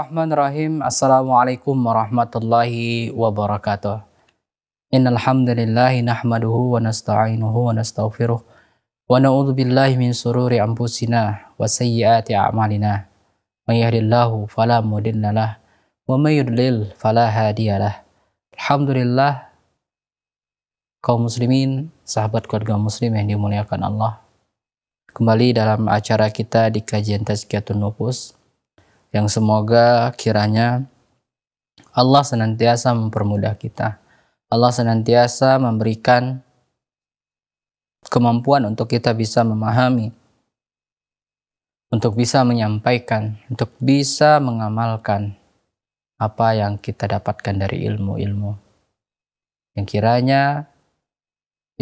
Bismillahirrahmanirrahim. Assalamualaikum warahmatullahi wabarakatuh. Innal hamdalillah nahmaduhu wa nasta'inuhu wa nastaghfiruh wa na'udzu billahi min sururi anfusina wa sayyiati a'malina. May yahdihillahu fala mudilla lah wa may yudlil fala hadiyalah. Alhamdulillah kaum muslimin, sahabat keluarga muslim yang dimuliakan Allah. Kembali dalam acara kita di kajian Tazkiyatun Nufus yang semoga kiranya Allah senantiasa mempermudah kita. Allah senantiasa memberikan kemampuan untuk kita bisa memahami, untuk bisa menyampaikan, untuk bisa mengamalkan apa yang kita dapatkan dari ilmu-ilmu. Yang kiranya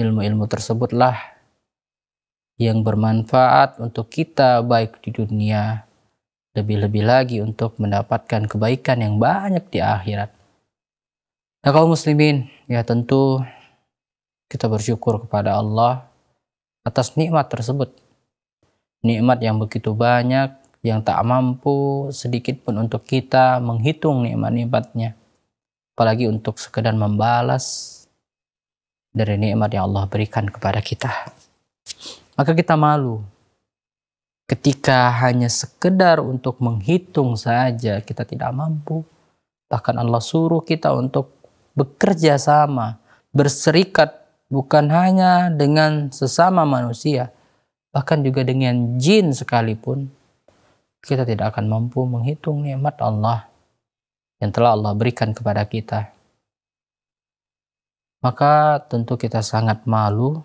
ilmu-ilmu tersebutlah yang bermanfaat untuk kita baik di dunia lebih-lebih lagi untuk mendapatkan kebaikan yang banyak di akhirat. Nah, kaum muslimin, ya tentu kita bersyukur kepada Allah atas nikmat tersebut. Nikmat yang begitu banyak yang tak mampu sedikit pun untuk kita menghitung nikmat-nikmatnya. Apalagi untuk sekedar membalas dari nikmat yang Allah berikan kepada kita. Maka kita malu Ketika hanya sekedar untuk menghitung saja kita tidak mampu. Bahkan Allah suruh kita untuk bekerja sama, berserikat bukan hanya dengan sesama manusia, bahkan juga dengan jin sekalipun. Kita tidak akan mampu menghitung nikmat Allah yang telah Allah berikan kepada kita. Maka tentu kita sangat malu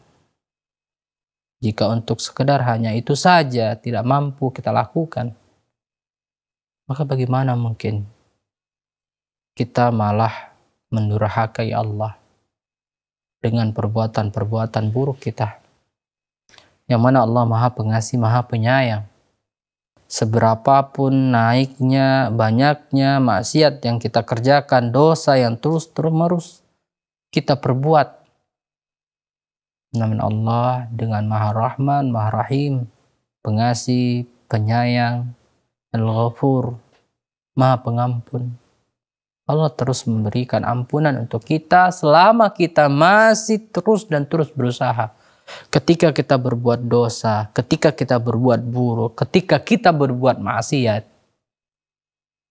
jika untuk sekedar hanya itu saja tidak mampu kita lakukan, maka bagaimana mungkin kita malah mendurhakai Allah dengan perbuatan-perbuatan buruk kita? Yang mana Allah Maha Pengasih, Maha Penyayang. Seberapapun naiknya, banyaknya maksiat yang kita kerjakan, dosa yang terus-terus kita perbuat, namun Allah dengan maha rahman, maha rahim, pengasih, penyayang, al-ghafur, maha pengampun. Allah terus memberikan ampunan untuk kita selama kita masih terus dan terus berusaha. Ketika kita berbuat dosa, ketika kita berbuat buruk, ketika kita berbuat maksiat,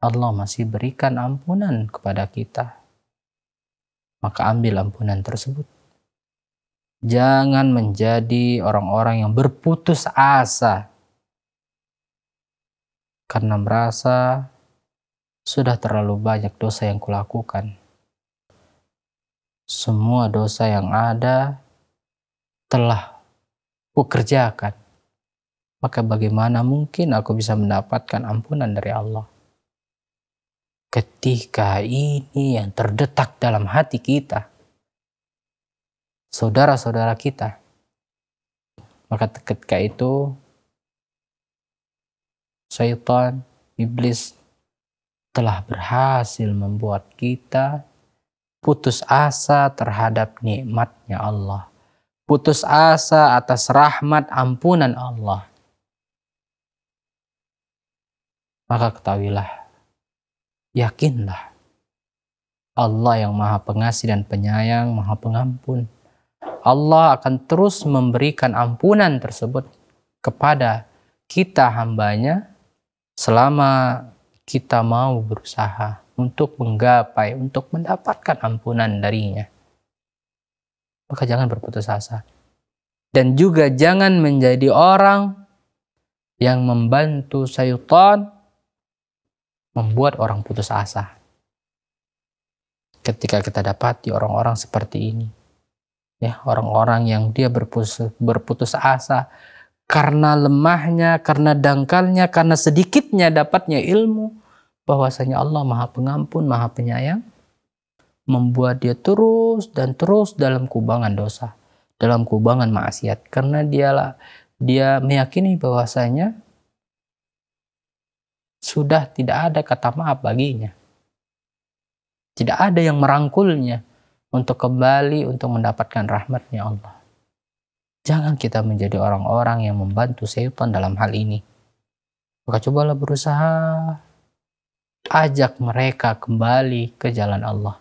Allah masih berikan ampunan kepada kita. Maka ambil ampunan tersebut. Jangan menjadi orang-orang yang berputus asa karena merasa sudah terlalu banyak dosa yang kulakukan. Semua dosa yang ada telah kukerjakan. Maka bagaimana mungkin aku bisa mendapatkan ampunan dari Allah? Ketika ini yang terdetak dalam hati kita, saudara-saudara kita. Maka ketika itu syaitan, iblis telah berhasil membuat kita putus asa terhadap nikmatnya Allah. Putus asa atas rahmat ampunan Allah. Maka ketahuilah, yakinlah Allah yang maha pengasih dan penyayang, maha pengampun. Allah akan terus memberikan ampunan tersebut kepada kita hambanya selama kita mau berusaha untuk menggapai, untuk mendapatkan ampunan darinya. Maka jangan berputus asa. Dan juga jangan menjadi orang yang membantu sayutan membuat orang putus asa. Ketika kita dapati orang-orang seperti ini, ya orang-orang yang dia berputus, berputus asa karena lemahnya, karena dangkalnya, karena sedikitnya dapatnya ilmu bahwasanya Allah Maha Pengampun, Maha Penyayang membuat dia terus dan terus dalam kubangan dosa, dalam kubangan maksiat karena dialah dia meyakini bahwasanya sudah tidak ada kata maaf baginya. Tidak ada yang merangkulnya untuk kembali untuk mendapatkan rahmatnya Allah. Jangan kita menjadi orang-orang yang membantu setan dalam hal ini. Maka cobalah berusaha ajak mereka kembali ke jalan Allah.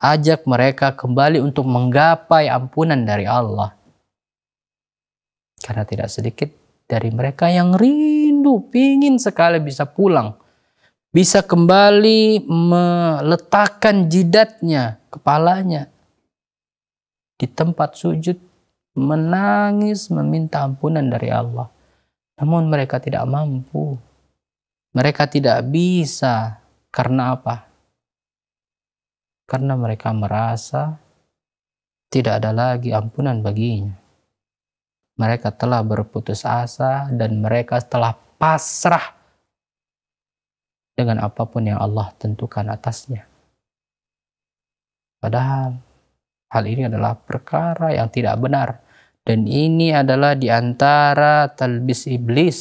Ajak mereka kembali untuk menggapai ampunan dari Allah. Karena tidak sedikit dari mereka yang rindu, pingin sekali bisa pulang bisa kembali meletakkan jidatnya, kepalanya di tempat sujud, menangis meminta ampunan dari Allah. Namun mereka tidak mampu. Mereka tidak bisa. Karena apa? Karena mereka merasa tidak ada lagi ampunan baginya. Mereka telah berputus asa dan mereka telah pasrah dengan apapun yang Allah tentukan atasnya. Padahal hal ini adalah perkara yang tidak benar dan ini adalah di antara talbis iblis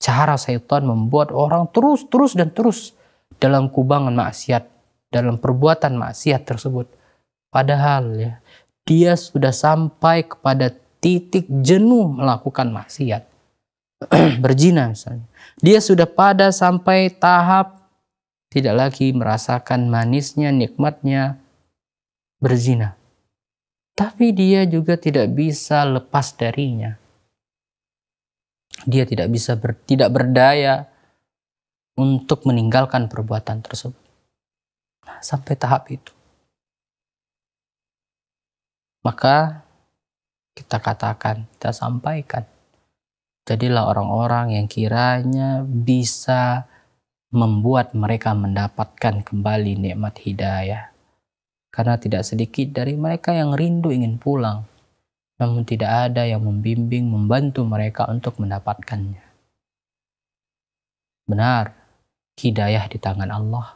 cara setan membuat orang terus-terus dan terus dalam kubangan maksiat, dalam perbuatan maksiat tersebut. Padahal ya, dia sudah sampai kepada titik jenuh melakukan maksiat. berzina misalnya. Dia sudah pada sampai tahap tidak lagi merasakan manisnya, nikmatnya berzina. Tapi dia juga tidak bisa lepas darinya. Dia tidak bisa ber, tidak berdaya untuk meninggalkan perbuatan tersebut. Nah, sampai tahap itu. Maka kita katakan, kita sampaikan Jadilah orang-orang yang kiranya bisa membuat mereka mendapatkan kembali nikmat hidayah. Karena tidak sedikit dari mereka yang rindu ingin pulang, namun tidak ada yang membimbing, membantu mereka untuk mendapatkannya. Benar, hidayah di tangan Allah.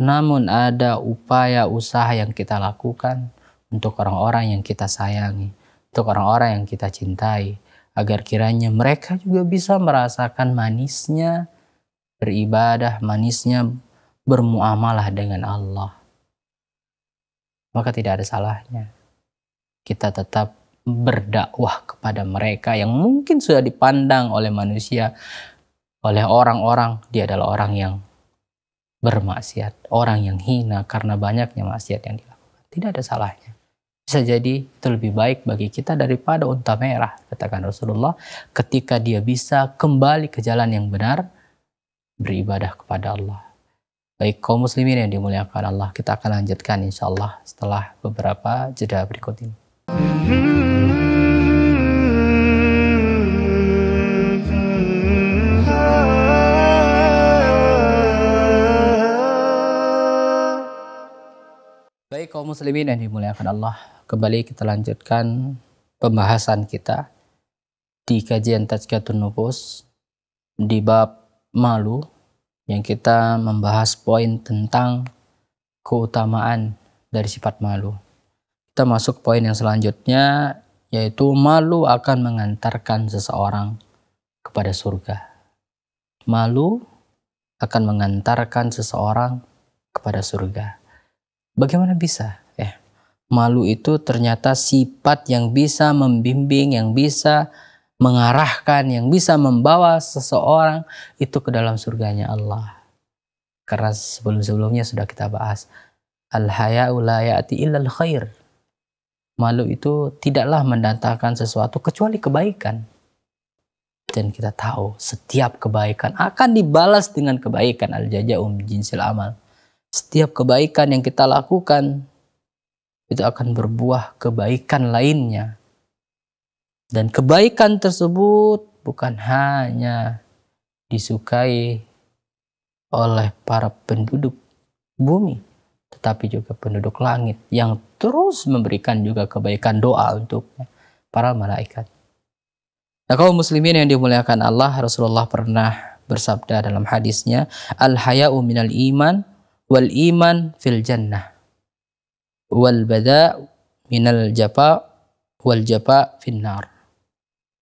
Namun ada upaya usaha yang kita lakukan untuk orang-orang yang kita sayangi, untuk orang-orang yang kita cintai, agar kiranya mereka juga bisa merasakan manisnya beribadah, manisnya bermuamalah dengan Allah. Maka tidak ada salahnya kita tetap berdakwah kepada mereka yang mungkin sudah dipandang oleh manusia, oleh orang-orang, dia adalah orang yang bermaksiat, orang yang hina karena banyaknya maksiat yang dilakukan. Tidak ada salahnya. Bisa jadi itu lebih baik bagi kita daripada unta merah, katakan Rasulullah, ketika dia bisa kembali ke jalan yang benar, beribadah kepada Allah. Baik kaum muslimin yang dimuliakan Allah, kita akan lanjutkan insya Allah setelah beberapa jeda berikut ini. Baik kaum muslimin yang dimuliakan Allah, Kembali kita lanjutkan pembahasan kita di kajian Tajkatun Nufus di bab malu yang kita membahas poin tentang keutamaan dari sifat malu. Kita masuk poin yang selanjutnya yaitu malu akan mengantarkan seseorang kepada surga. Malu akan mengantarkan seseorang kepada surga. Bagaimana bisa? malu itu ternyata sifat yang bisa membimbing, yang bisa mengarahkan, yang bisa membawa seseorang itu ke dalam surganya Allah. Karena sebelum-sebelumnya sudah kita bahas al-haya'u la ya'ti illal khair. Malu itu tidaklah mendatangkan sesuatu kecuali kebaikan. Dan kita tahu setiap kebaikan akan dibalas dengan kebaikan al-jaza'u jinsil amal. Setiap kebaikan yang kita lakukan itu akan berbuah kebaikan lainnya. Dan kebaikan tersebut bukan hanya disukai oleh para penduduk bumi, tetapi juga penduduk langit yang terus memberikan juga kebaikan doa untuk para malaikat. Nah, kaum muslimin yang dimuliakan Allah, Rasulullah pernah bersabda dalam hadisnya, "Al haya'u minal iman wal iman fil jannah." wal bada minal japa wal japa finnar.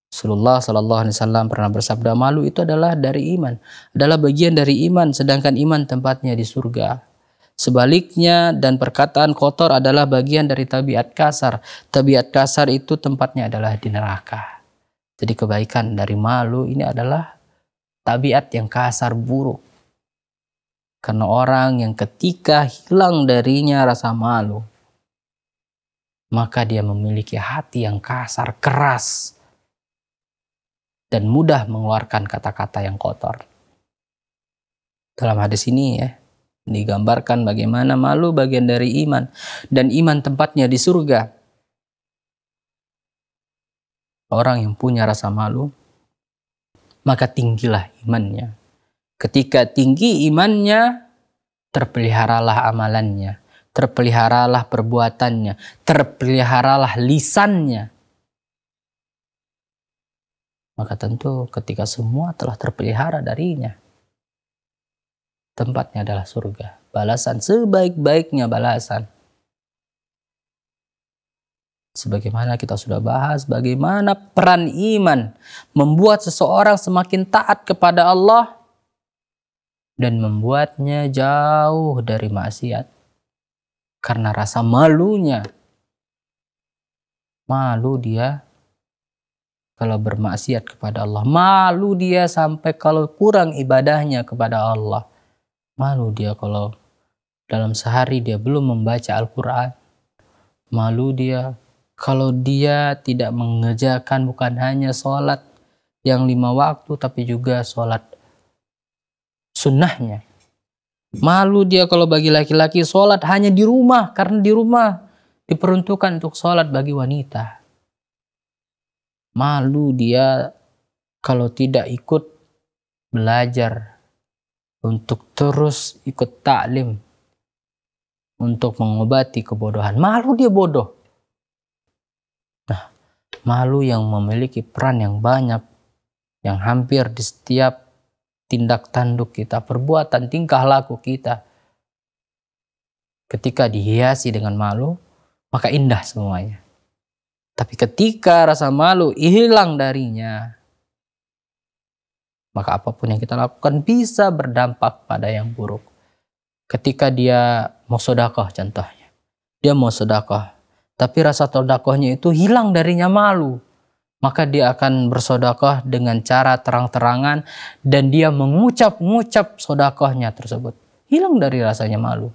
Rasulullah sallallahu Alaihi Wasallam pernah bersabda malu itu adalah dari iman, adalah bagian dari iman, sedangkan iman tempatnya di surga. Sebaliknya dan perkataan kotor adalah bagian dari tabiat kasar. Tabiat kasar itu tempatnya adalah di neraka. Jadi kebaikan dari malu ini adalah tabiat yang kasar buruk. Karena orang yang ketika hilang darinya rasa malu, maka dia memiliki hati yang kasar, keras, dan mudah mengeluarkan kata-kata yang kotor. Dalam hadis ini ya, digambarkan bagaimana malu bagian dari iman dan iman tempatnya di surga. Orang yang punya rasa malu, maka tinggilah imannya. Ketika tinggi imannya, terpeliharalah amalannya terpeliharalah perbuatannya, terpeliharalah lisannya. Maka tentu ketika semua telah terpelihara darinya, tempatnya adalah surga. Balasan sebaik-baiknya balasan. Sebagaimana kita sudah bahas, bagaimana peran iman membuat seseorang semakin taat kepada Allah dan membuatnya jauh dari maksiat karena rasa malunya. Malu dia kalau bermaksiat kepada Allah. Malu dia sampai kalau kurang ibadahnya kepada Allah. Malu dia kalau dalam sehari dia belum membaca Al-Quran. Malu dia kalau dia tidak mengerjakan bukan hanya sholat yang lima waktu tapi juga sholat sunnahnya. Malu dia kalau bagi laki-laki sholat hanya di rumah karena di rumah diperuntukkan untuk sholat bagi wanita. Malu dia kalau tidak ikut belajar untuk terus ikut taklim untuk mengobati kebodohan. Malu dia bodoh. Nah, malu yang memiliki peran yang banyak yang hampir di setiap tindak tanduk kita, perbuatan, tingkah laku kita. Ketika dihiasi dengan malu, maka indah semuanya. Tapi ketika rasa malu hilang darinya, maka apapun yang kita lakukan bisa berdampak pada yang buruk. Ketika dia mau sodakoh contohnya, dia mau sodakoh, tapi rasa sodakohnya itu hilang darinya malu maka dia akan bersodakoh dengan cara terang-terangan dan dia mengucap-ngucap sodakohnya tersebut. Hilang dari rasanya malu.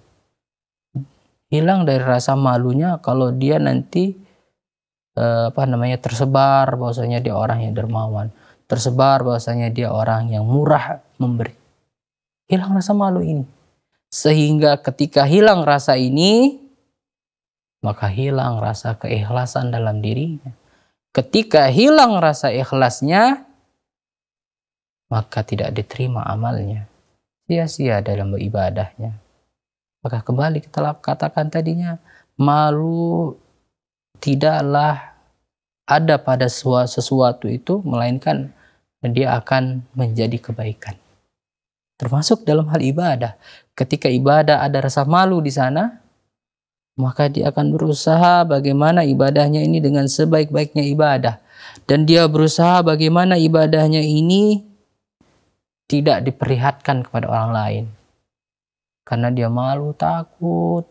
Hilang dari rasa malunya kalau dia nanti eh, apa namanya tersebar bahwasanya dia orang yang dermawan, tersebar bahwasanya dia orang yang murah memberi. Hilang rasa malu ini. Sehingga ketika hilang rasa ini, maka hilang rasa keikhlasan dalam dirinya Ketika hilang rasa ikhlasnya, maka tidak diterima amalnya. Sia-sia dalam beribadahnya. Maka kembali kita katakan tadinya, malu tidaklah ada pada sesuatu itu, melainkan dia akan menjadi kebaikan. Termasuk dalam hal ibadah. Ketika ibadah ada rasa malu di sana, maka dia akan berusaha bagaimana ibadahnya ini dengan sebaik-baiknya ibadah dan dia berusaha bagaimana ibadahnya ini tidak diperlihatkan kepada orang lain karena dia malu takut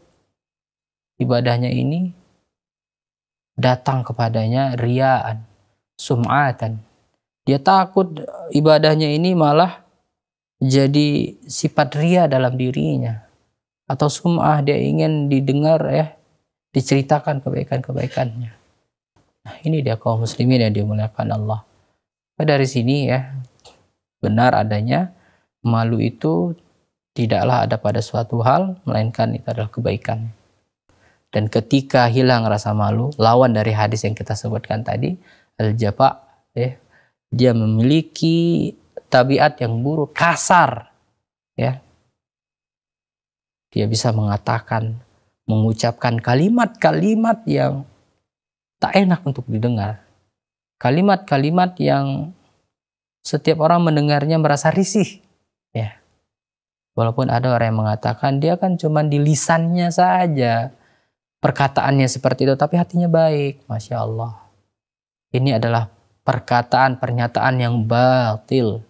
ibadahnya ini datang kepadanya riaan sum'atan dia takut ibadahnya ini malah jadi sifat ria dalam dirinya atau sum'ah dia ingin didengar ya diceritakan kebaikan-kebaikannya nah ini dia kaum muslimin yang dimuliakan Allah nah, dari sini ya benar adanya malu itu tidaklah ada pada suatu hal melainkan itu adalah kebaikan dan ketika hilang rasa malu lawan dari hadis yang kita sebutkan tadi al jaba ya dia memiliki tabiat yang buruk kasar ya dia bisa mengatakan, mengucapkan kalimat-kalimat yang tak enak untuk didengar. Kalimat-kalimat yang setiap orang mendengarnya merasa risih. Ya. Walaupun ada orang yang mengatakan dia kan cuma di lisannya saja. Perkataannya seperti itu tapi hatinya baik. Masya Allah. Ini adalah perkataan, pernyataan yang batil.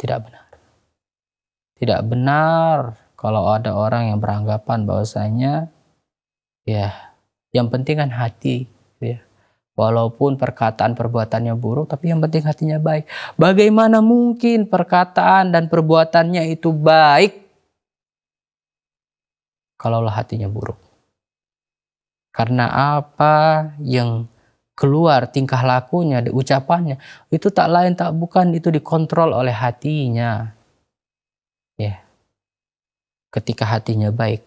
Tidak benar. Tidak benar kalau ada orang yang beranggapan bahwasanya ya yang penting kan hati gitu ya walaupun perkataan perbuatannya buruk tapi yang penting hatinya baik bagaimana mungkin perkataan dan perbuatannya itu baik kalaulah hatinya buruk karena apa yang keluar tingkah lakunya, di ucapannya itu tak lain tak bukan itu dikontrol oleh hatinya. Ya. Yeah ketika hatinya baik.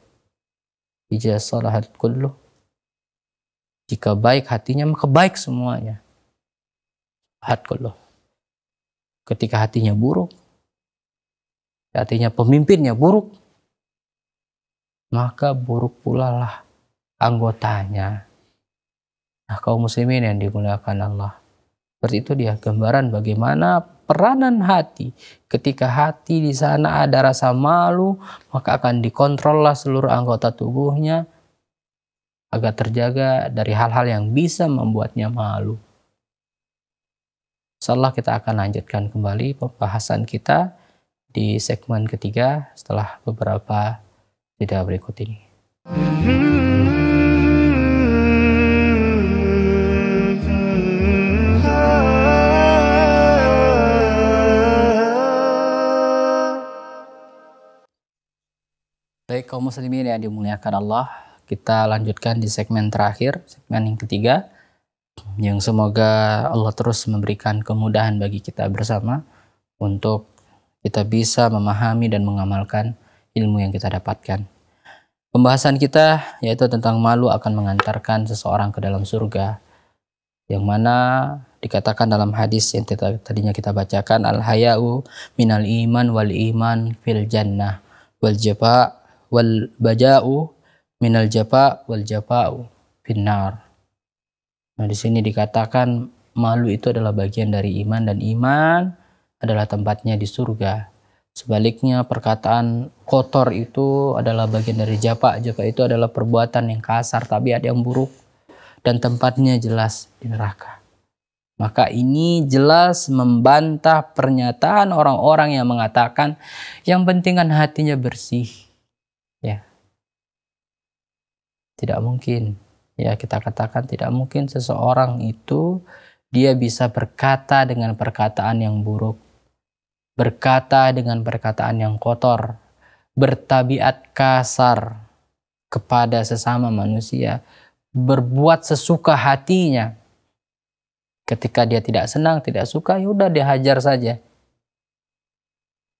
Ija salahat kullu. Jika baik hatinya, maka baik semuanya. Hat kullu. Ketika hatinya buruk, hatinya pemimpinnya buruk, maka buruk pula lah anggotanya. Nah, kaum muslimin yang digunakan Allah. Seperti itu dia gambaran bagaimana peranan hati. Ketika hati di sana ada rasa malu, maka akan dikontrollah seluruh anggota tubuhnya agar terjaga dari hal-hal yang bisa membuatnya malu. Setelah kita akan lanjutkan kembali pembahasan kita di segmen ketiga setelah beberapa video berikut ini. Mm -hmm. kaum muslimin yang dimuliakan Allah, kita lanjutkan di segmen terakhir, segmen yang ketiga, yang semoga Allah terus memberikan kemudahan bagi kita bersama untuk kita bisa memahami dan mengamalkan ilmu yang kita dapatkan. Pembahasan kita yaitu tentang malu akan mengantarkan seseorang ke dalam surga, yang mana dikatakan dalam hadis yang tadinya kita bacakan, al-hayau minal iman wal iman fil jannah wal jaba wal baja'u minal japa wal japa'u finnar. Nah, di sini dikatakan malu itu adalah bagian dari iman dan iman adalah tempatnya di surga. Sebaliknya perkataan kotor itu adalah bagian dari japa. Japa itu adalah perbuatan yang kasar, tapi ada yang buruk dan tempatnya jelas di neraka. Maka ini jelas membantah pernyataan orang-orang yang mengatakan yang penting hatinya bersih Tidak mungkin. Ya, kita katakan tidak mungkin seseorang itu dia bisa berkata dengan perkataan yang buruk, berkata dengan perkataan yang kotor, bertabiat kasar kepada sesama manusia, berbuat sesuka hatinya. Ketika dia tidak senang, tidak suka, ya udah dia hajar saja.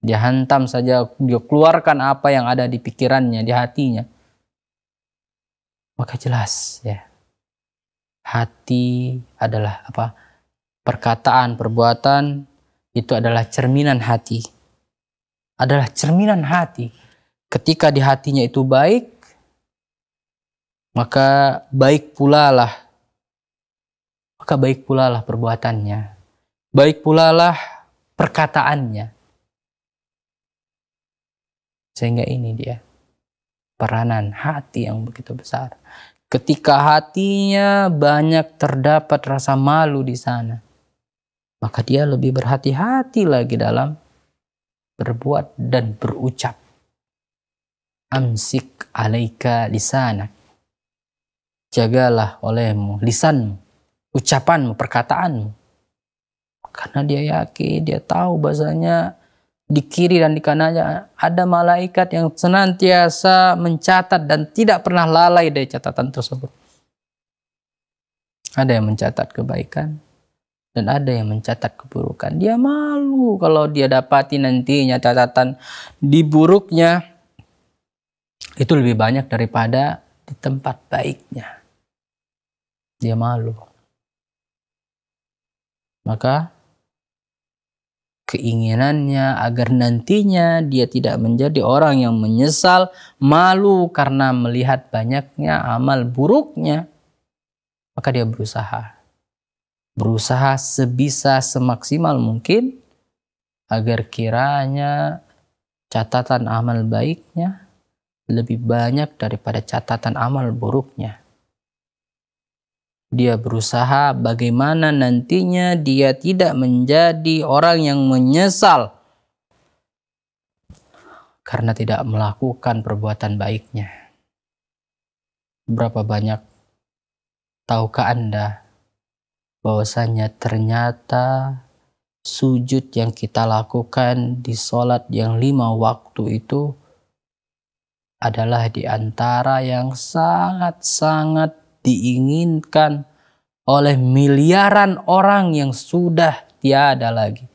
Dia hantam saja, dia keluarkan apa yang ada di pikirannya, di hatinya maka jelas ya hati adalah apa perkataan perbuatan itu adalah cerminan hati adalah cerminan hati ketika di hatinya itu baik maka baik pula lah maka baik pula lah perbuatannya baik pula lah perkataannya sehingga ini dia peranan hati yang begitu besar. Ketika hatinya banyak terdapat rasa malu di sana, maka dia lebih berhati-hati lagi dalam berbuat dan berucap. Amsik alaika Jagalah olehmu lisanmu, ucapanmu, perkataanmu. Karena dia yakin, dia tahu bahasanya di kiri dan di kanannya ada malaikat yang senantiasa mencatat dan tidak pernah lalai dari catatan tersebut. Ada yang mencatat kebaikan dan ada yang mencatat keburukan. Dia malu kalau dia dapati nantinya catatan di buruknya itu lebih banyak daripada di tempat baiknya. Dia malu. Maka keinginannya agar nantinya dia tidak menjadi orang yang menyesal, malu karena melihat banyaknya amal buruknya. Maka dia berusaha. Berusaha sebisa semaksimal mungkin agar kiranya catatan amal baiknya lebih banyak daripada catatan amal buruknya. Dia berusaha bagaimana nantinya dia tidak menjadi orang yang menyesal karena tidak melakukan perbuatan baiknya. Berapa banyak tahukah Anda bahwasanya ternyata sujud yang kita lakukan di sholat yang lima waktu itu adalah di antara yang sangat-sangat diinginkan oleh miliaran orang yang sudah tiada lagi.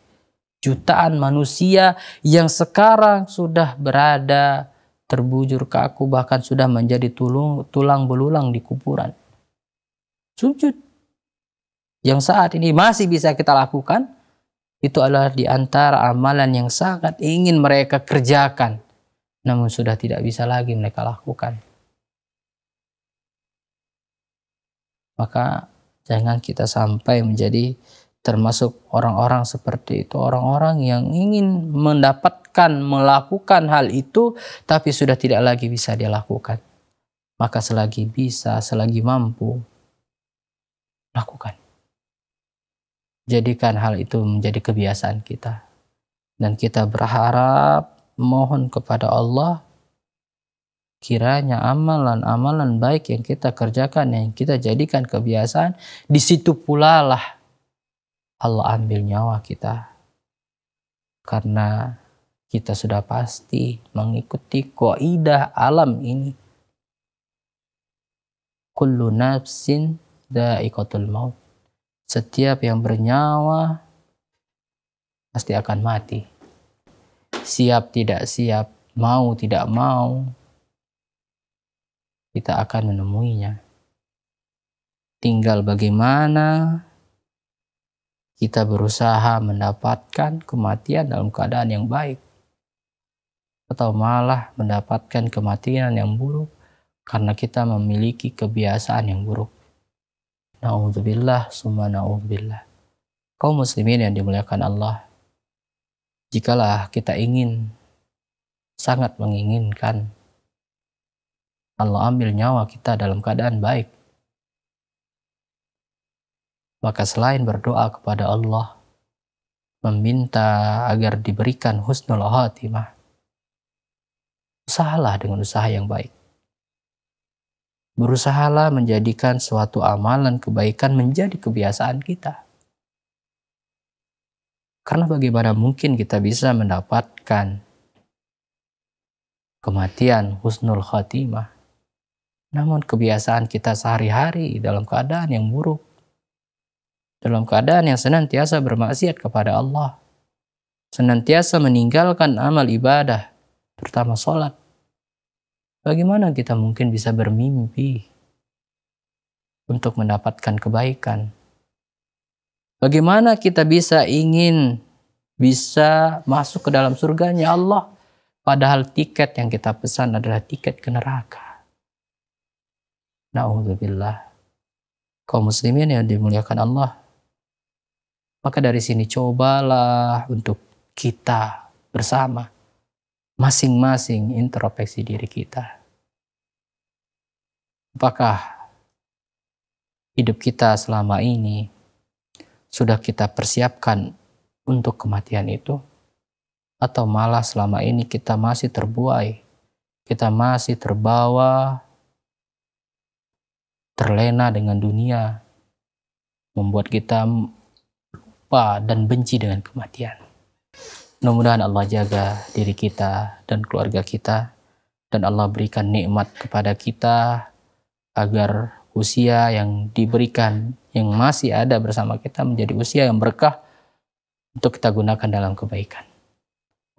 Jutaan manusia yang sekarang sudah berada terbujur kaku bahkan sudah menjadi tulung, tulang belulang di kuburan. Sujud yang saat ini masih bisa kita lakukan itu adalah di antara amalan yang sangat ingin mereka kerjakan namun sudah tidak bisa lagi mereka lakukan. maka jangan kita sampai menjadi termasuk orang-orang seperti itu, orang-orang yang ingin mendapatkan, melakukan hal itu, tapi sudah tidak lagi bisa dia lakukan. Maka selagi bisa, selagi mampu, lakukan. Jadikan hal itu menjadi kebiasaan kita. Dan kita berharap, mohon kepada Allah kiranya amalan-amalan baik yang kita kerjakan, yang kita jadikan kebiasaan, di situ pula lah Allah ambil nyawa kita. Karena kita sudah pasti mengikuti kaidah alam ini. Kullu nafsin da'ikatul maut. Setiap yang bernyawa pasti akan mati. Siap tidak siap, mau tidak mau, kita akan menemuinya. Tinggal bagaimana kita berusaha mendapatkan kematian dalam keadaan yang baik atau malah mendapatkan kematian yang buruk karena kita memiliki kebiasaan yang buruk. Na'udzubillah, summa na'udzubillah. Kau muslimin yang dimuliakan Allah, jikalah kita ingin sangat menginginkan Allah ambil nyawa kita dalam keadaan baik. Maka selain berdoa kepada Allah, meminta agar diberikan husnul khatimah, usahalah dengan usaha yang baik. Berusahalah menjadikan suatu amalan kebaikan menjadi kebiasaan kita. Karena bagaimana mungkin kita bisa mendapatkan kematian husnul khatimah namun kebiasaan kita sehari-hari dalam keadaan yang buruk, dalam keadaan yang senantiasa bermaksiat kepada Allah, senantiasa meninggalkan amal ibadah, terutama sholat. Bagaimana kita mungkin bisa bermimpi untuk mendapatkan kebaikan? Bagaimana kita bisa ingin bisa masuk ke dalam surganya Allah padahal tiket yang kita pesan adalah tiket ke neraka. Na'udzubillah. Kaum muslimin yang dimuliakan Allah. Maka dari sini cobalah untuk kita bersama masing-masing introspeksi diri kita. Apakah hidup kita selama ini sudah kita persiapkan untuk kematian itu? Atau malah selama ini kita masih terbuai, kita masih terbawa terlena dengan dunia, membuat kita lupa dan benci dengan kematian. Mudah-mudahan Allah jaga diri kita dan keluarga kita dan Allah berikan nikmat kepada kita agar usia yang diberikan yang masih ada bersama kita menjadi usia yang berkah untuk kita gunakan dalam kebaikan.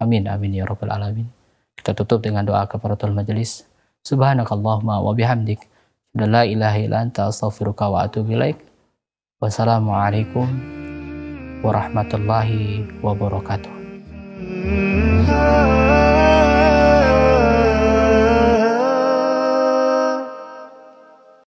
Amin amin ya rabbal alamin. Kita tutup dengan doa kepada majelis. Subhanakallahumma wa bihamdik dan la ilaha illa anta astaghfiruka wa atubu ilaik. Wassalamualaikum warahmatullahi wabarakatuh.